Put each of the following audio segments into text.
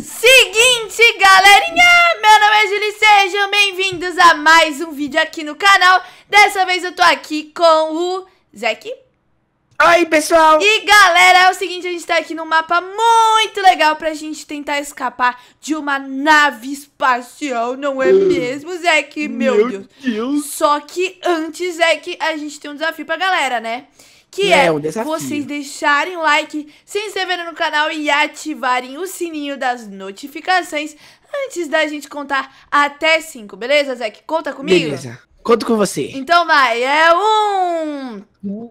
Seguinte, galerinha, meu nome é Julie, sejam bem-vindos a mais um vídeo aqui no canal. Dessa vez eu tô aqui com o Zeke. Oi, pessoal! E galera, é o seguinte, a gente tá aqui num mapa muito legal pra gente tentar escapar de uma nave espacial, não é mesmo, Zé? meu, meu Deus. Deus. Só que antes é que a gente tem um desafio pra galera, né? Que é, é um vocês deixarem o like, se inscreverem no canal e ativarem o sininho das notificações antes da gente contar até 5, beleza, Zé? Conta comigo? Beleza. Conto com você. Então vai, é um, dois,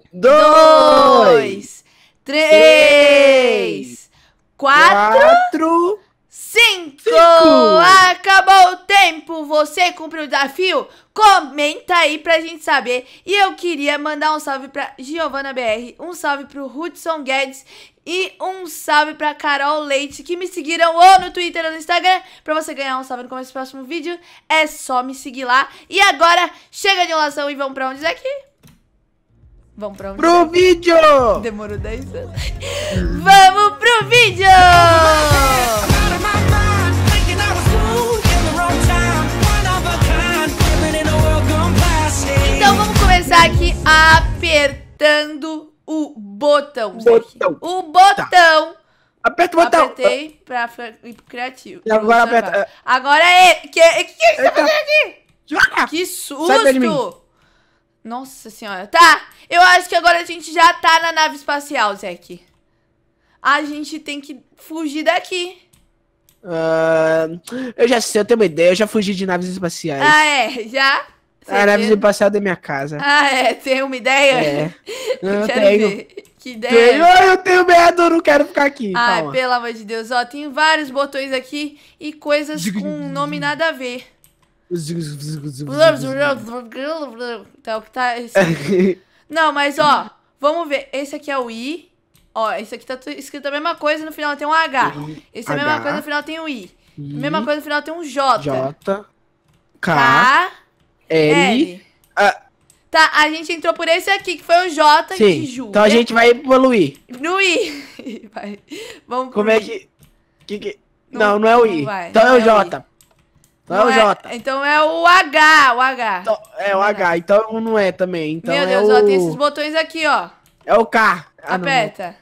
dois três, três, quatro, quatro cinco. cinco. Acabou tempo você cumpriu o desafio? Comenta aí pra gente saber. E eu queria mandar um salve pra Giovana BR, um salve pro Hudson Guedes e um salve pra Carol Leite, que me seguiram ou no Twitter ou no Instagram. Pra você ganhar um salve no começo do próximo vídeo, é só me seguir lá. E agora, chega de enrolação e vamos pra onde é que... Vamos pra onde? Pro vídeo! Demorou 10 anos. vamos pro vídeo! começar aqui é apertando o botão. botão. O botão. Tá. Aperta o botão. Apertei pra criativo. E agora aperta. É. Agora é. Que que, que, que você tá fazendo aqui? Joga. Que susto! Nossa senhora. Tá, eu acho que agora a gente já tá na nave espacial, Zack. A gente tem que fugir daqui. Uh, eu já sei, eu tenho uma ideia. Eu já fugi de naves espaciais. Ah, é? Já? A nave passar da minha casa. Ah, é? Tem uma ideia? É. Eu quero tenho. Ver. Que ideia. Tenho, eu tenho medo, não quero ficar aqui. Ai, ah, pelo amor de Deus. Ó, tem vários botões aqui e coisas com nome nada a ver. Tá, o que tá. Não, mas ó, vamos ver. Esse aqui é o I. Ó, esse aqui tá escrito a mesma coisa no final tem um H. Esse é a mesma coisa no final tem um I. I. Mesma coisa no final tem um J. J. K. K L. L. Tá, a gente entrou por esse aqui, que foi o J Sim. de Ju. Então a gente vai pro I. No I. Vai. Vamos Como é que... que, que... Não, não, não, é o I. então não é o é J. Então é o é- J. Então é o H, o H. Então, é o H, então não é também. Então Meu é Deus, o... ó, tem esses botões aqui, ó. É o K. Ah, Aperta.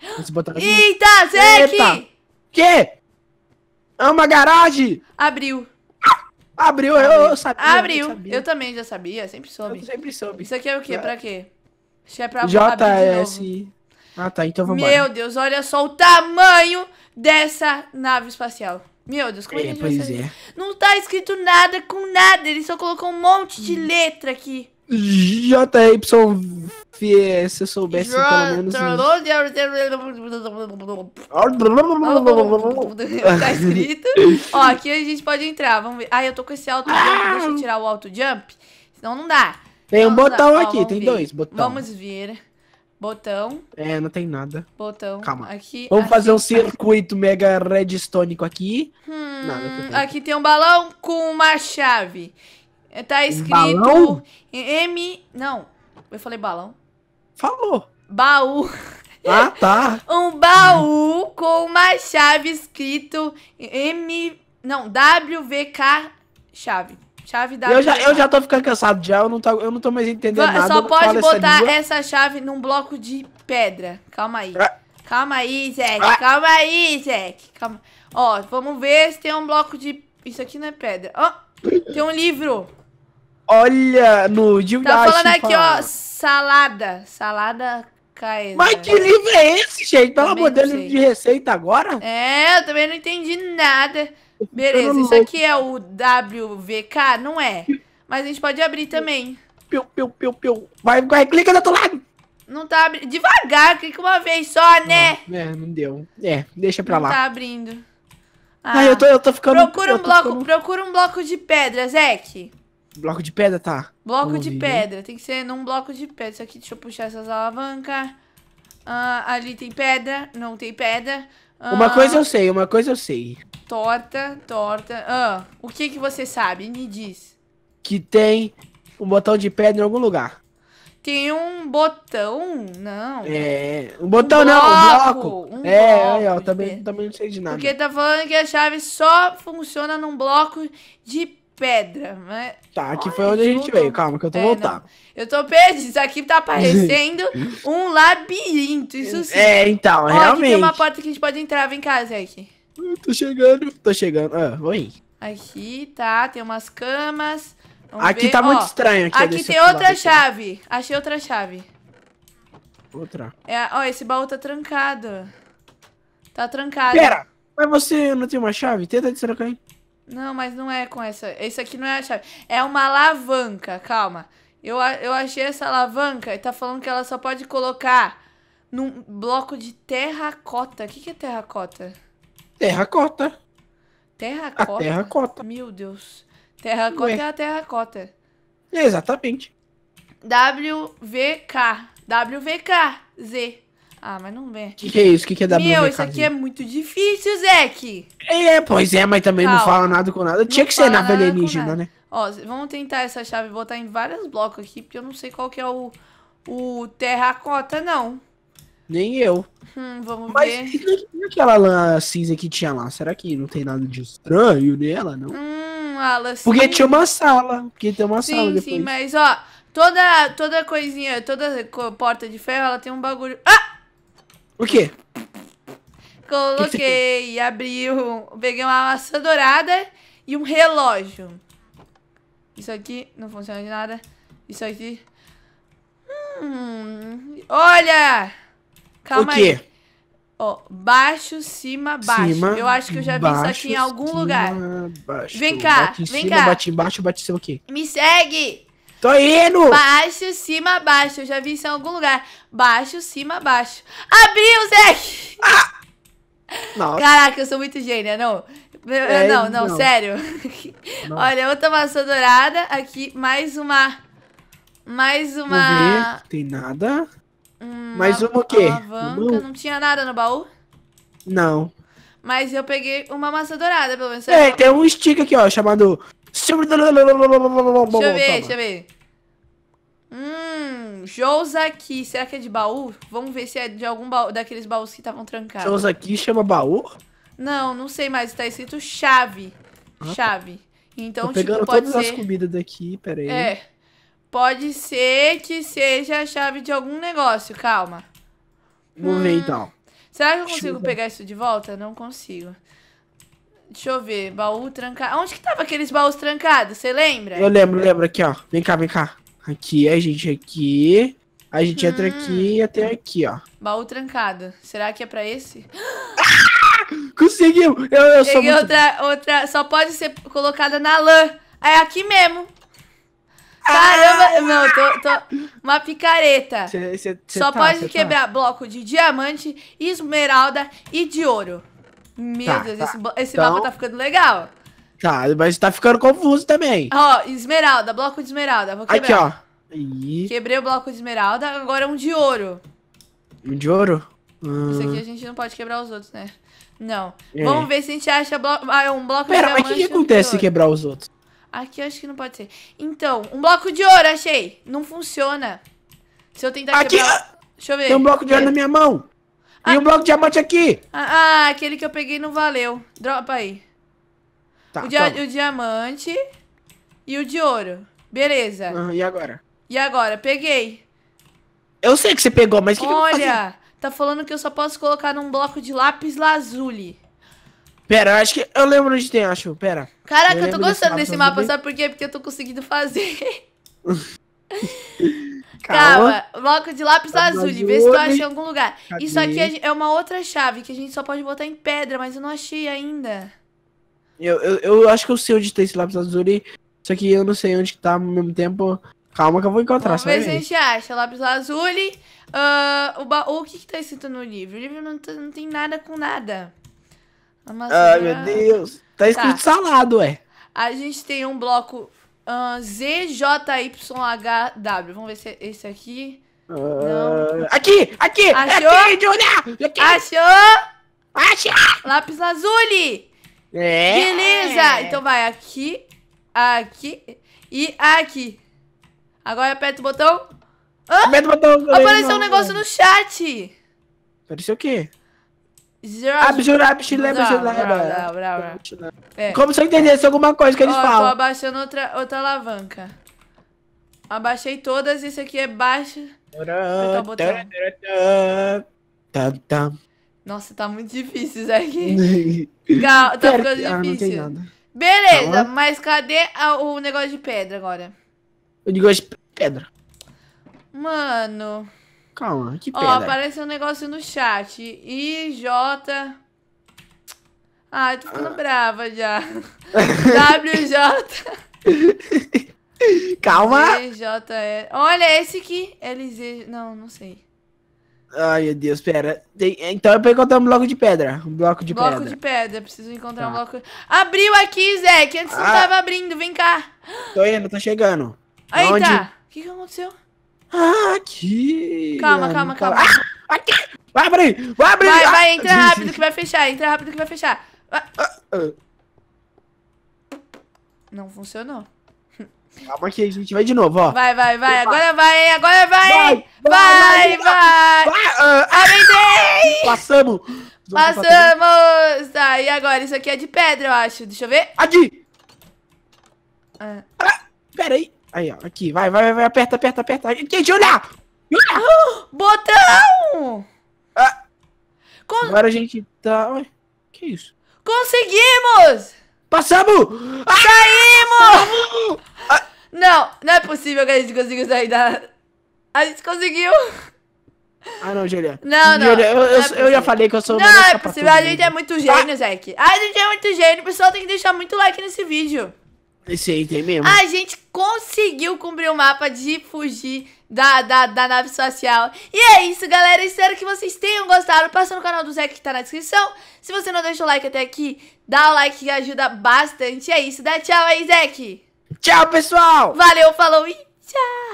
Não, não. Esse botão aqui. Eita, Zeke! Que? É uma garagem! Abriu. Abriu, Eu, eu, sabia. Abriu. Eu, sabia. eu, também já sabia, sempre soube. Eu sempre soube. Isso aqui é o quê? Pra quê? Isso é pra JS. Ah, tá. Então vamos lá. Meu Deus, olha só o tamanho dessa nave espacial. Meu Deus, como é, é que pois é. Não tá escrito nada com nada, ele só colocou um monte de letra aqui. JY Fie, é, se eu soubesse pelo menos. Né? tá escrito. Ó, aqui a gente pode entrar. Vamos ver. Ah, eu tô com esse alto jump. Deixa eu ah! tirar o alto jump. Senão não dá. Tem um botão aqui, Ó, tem ver. dois botões. Vamos ver. Botão. É, não tem nada. Botão. Calma. Aqui, Vamos aqui, fazer um circuito mega redstônico aqui. Hum, nada, aqui tem um balão com uma chave. Tá escrito um M. Não. Eu falei balão? Falou. Baú. Ah, tá. um baú com uma chave escrito M. Não, WVK chave. Chave da. Eu já, eu já tô ficando cansado já, eu não tô, eu não tô mais entendendo Só nada. Só pode botar essa, essa, chave num bloco de pedra. Calma aí. Ah. Calma aí, Zé. Ah. Calma aí, Zé. Calma. Ó, vamos ver se tem um bloco de. Isso aqui não é pedra. Ó, oh, tem um livro. Olha, no Gilgamesh. Tá falando aqui, ó, salada. Salada Caída. Mas que livro é esse, gente? Pelo amor de de receita agora? É, eu também não entendi nada. Beleza, isso aqui é o WVK? Não é. Mas a gente pode abrir também. Piu, piu, piu, piu. Vai, vai, clica do outro lado. Não tá abrindo. Devagar, clica uma vez só, né? Não, é, não deu. É, deixa pra lá. Não tá abrindo. Ah, Ai, eu tô, eu tô ficando... Procura um, bloco, ficando... procura um bloco de pedra, Zeke. Bloco de pedra, tá. Bloco Vamos de ver. pedra. Tem que ser num bloco de pedra. Isso aqui, deixa eu puxar essas alavancas. Ah, ali tem pedra. Não tem pedra. Ah, uma coisa eu sei, uma coisa eu sei. Torta, torta. Ah, o que que você sabe? Me diz. Que tem um botão de pedra em algum lugar. Tem um botão? Não. É, um botão um não, bloco, um bloco. Um é, bloco é, eu também, também não sei de nada. Porque tá falando que a chave só funciona num bloco de pedra, né? Tá, aqui Olha, foi onde a gente veio. Calma que eu tô é, voltando. Eu tô perdido. Isso aqui tá parecendo um labirinto, isso sim. É, então, Olha, realmente. Aqui tem uma porta que a gente pode entrar. Vem cá, Zeke. tô chegando, tô chegando. Ah, vou ir. Aqui, tá. Tem umas camas. Vamos aqui ver. tá muito estranho. Aqui, aqui tem outra chave. Achei outra chave. Outra. É, ó, esse baú tá trancado. Tá trancado. Pera, mas você não tem uma chave? Tenta destrancar aí. Não, mas não é com essa. Esse aqui não é a chave. É uma alavanca, calma. Eu, eu achei essa alavanca e tá falando que ela só pode colocar num bloco de terracota. O que, que é terracota? Terracota. Terracota? A terracota. Meu Deus. Terracota Ué. é a terracota. Exatamente. WVK. WVK. Z. Ah, mas não vem. O que, que é isso? O que, que é WV? Meu, isso aqui é muito difícil, Zeke. É, é pois é, mas também Calma. não fala nada com nada. Não Tinha que ser nave alienígena, né? Ó, vamos tentar essa chave botar em vários blocos aqui, porque eu não sei qual que é o, o terracota, não. Nem eu. Hum, vamos Mas ver. Mas aquela lã cinza que tinha lá? Será que não tem nada de estranho nela, não? Hum, Alan, sim. Porque tinha uma sala. Porque tem uma sim, sala depois. Sim, mas ó, toda, toda coisinha, toda porta de ferro, ela tem um bagulho... Ah! Por quê? Coloquei, abri, um, peguei uma maçã dourada e um relógio. Isso aqui não funciona de nada. Isso aqui. Hum, olha! Calma o quê? aí. Ó, baixo, cima, baixo. Cima, eu acho que eu já baixo, vi isso aqui em algum cima, lugar. Baixo. Vem cá, bate vem cima, cá. Bate embaixo, bate em cima aqui. Me segue! Tô indo! Baixo, cima, baixo. Eu já vi isso em algum lugar. Baixo, cima, baixo. Abriu, Zé! Ah! Nossa. Caraca, eu sou muito gênia, não. É, não, não, não, sério. Não. Olha, outra maçã dourada. Aqui, mais uma. Mais uma. tem nada. Uma, mais uma o quê? Alavanca. Uma... Não tinha nada no baú? Não. Mas eu peguei uma maçã dourada, pelo menos. É, tem um stick aqui, ó, chamado Deixa eu ver, deixa eu ver. Hum, Jousaki. Será que é de baú? Vamos ver se é de algum baú, daqueles baús que estavam trancados. Jousaki chama baú? Não, não sei mais. Tá escrito chave. Ah, chave. Então, Tô pegando tipo, pode todas ser... as comidas daqui, pera aí. É. Pode ser que seja a chave de algum negócio, calma. Vamos hum, ver então. Será que eu consigo pegar isso de volta? Não consigo. Deixa eu ver, baú trancado. Onde que tava aqueles baús trancados? Você lembra? Eu lembro, lembro. Aqui, ó. Vem cá, vem cá. Aqui, é a gente aqui. A gente hum. entra aqui e até aqui, ó. Baú trancado. Será que é pra esse? Conseguiu! Eu, eu sou muito... outra, outra... Só pode ser colocada na lã. É aqui mesmo. Caramba! Ah! Não, tô, tô uma picareta. Cê, cê, cê Só tá, pode tá. quebrar tá. bloco de diamante, esmeralda e de ouro. Meu tá, Deus, tá. esse, esse então... mapa tá ficando legal. Tá, mas tá ficando confuso também. Ó, esmeralda, bloco de esmeralda. Vou quebrar. Aqui, ó. E... Quebrei o bloco de esmeralda, agora é um de ouro. Um de ouro? Isso aqui ah. a gente não pode quebrar os outros, né? Não. É. Vamos ver se a gente acha blo... ah, é um bloco Pera, de diamante. Pera, mas o que, acontece se quebrar os outros? Aqui eu acho que não pode ser. Então, um bloco de ouro, achei. Não funciona. Se eu tentar aqui, quebrar... Ah! Deixa eu ver. Tem um bloco de ouro na minha mão. Tem um ah. bloco de diamante aqui! Ah, ah, aquele que eu peguei não valeu. Dropa aí. Tá, o, dia, o diamante e o de ouro. Beleza. e agora? E agora? Peguei. Eu sei que você pegou, mas o que, Olha, que eu Olha, tá falando que eu só posso colocar num bloco de lápis lazuli. Pera, acho que eu lembro onde tem, acho. Pera. Caraca, eu, eu tô gostando desse mapa, desse mapa sabe por quê? Porque eu tô conseguindo fazer. Calma. Calma. Bloco de lápis Calma tá azul, de vê se tu acha em algum lugar. Cadê? Isso aqui é, é uma outra chave que a gente só pode botar em pedra, mas eu não achei ainda. Eu, eu, eu acho que eu sei onde tem tá esse lápis azul, e... só que eu não sei onde tá ao mesmo tempo. Calma que eu vou encontrar. Vamos ver se a gente acha. Lápis azul, Uh, o baú, o que que tá escrito no livro? O livro não, tá, não tem nada com nada. Ai, ah, meu Deus. Tá escrito tá. salado, ué. A gente tem um bloco Uh, ZJYHW. Vamos ver se é esse aqui. Uh... Aqui! Aqui! Achou? Aqui, Julia! Aqui. Achou? Achei! Lápis Lazuli! É! Beleza! Então vai aqui, aqui e aqui. Agora aperta o botão. Ah, aperta o botão! Apareceu não, um negócio não. no chat! Apareceu o quê? Abjurar, abjurar, é. Como se eu entendesse alguma coisa que eles Ó, falam. Tô abaixando outra, outra alavanca. Abaixei todas, isso aqui é baixo. Nossa, tá muito difícil isso aqui. Gal, tá ficando ah, difícil. Ah, Beleza, Calma. mas cadê a, o negócio de pedra agora? O negócio de pedra. Mano. Calma, que pena. Ó, apareceu um negócio no chat. IJ. Ah, eu tô ficando ah. brava já. WJ. Calma. LJR. Olha, esse aqui. LZ. Não, não sei. Ai, meu Deus, pera. Tem... Então é pra encontrar um bloco de pedra. Um bloco de bloco pedra. Bloco de pedra, preciso encontrar tá. um bloco. Abriu aqui, Zé, que antes ah. não tava abrindo, vem cá. Tô indo, tô chegando. Aí tá. O que, que aconteceu? aqui. Calma, calma, calma. Ah, aqui. Vai abrir, vai abrir. Vai, ah, vai, entra rápido que vai fechar, entra rápido que vai fechar. Vai. Ah, ah. Não funcionou. Calma que a gente vai de novo, ó. Vai, vai, vai. Agora vai, agora vai. Vai, vai. vai, vai. Passamos. Passamos. Tá, e agora? Isso aqui é de pedra, eu acho. Deixa eu ver. Aqui. Ah. Ah, peraí. Aí, ó. Aqui. Vai, vai, vai. Aperta, aperta, aperta. Aqui, Julia! Julia! botão! Ah. Con... Agora a gente tá... Ué, que isso? Conseguimos! Passamos! Ah, Saímos! Ah. Não, não é possível que a gente consiga sair da... A gente conseguiu! Ah, não, Julia. Não, não. Julia, eu, não é eu, já falei que eu sou Não, é possível. A gente é muito gênio, ah. Zeke. A gente é muito gênio. O pessoal tem que deixar muito like nesse vídeo. Esse aí tem mesmo? A gente conseguiu cumprir o mapa de fugir da, da, da nave espacial. E é isso, galera. Espero que vocês tenham gostado. Passa no canal do Zé que tá na descrição. Se você não deixa o like até aqui, dá o like que ajuda bastante. é isso. Dá tchau aí, Zé. Tchau, pessoal. Valeu, falou e tchau.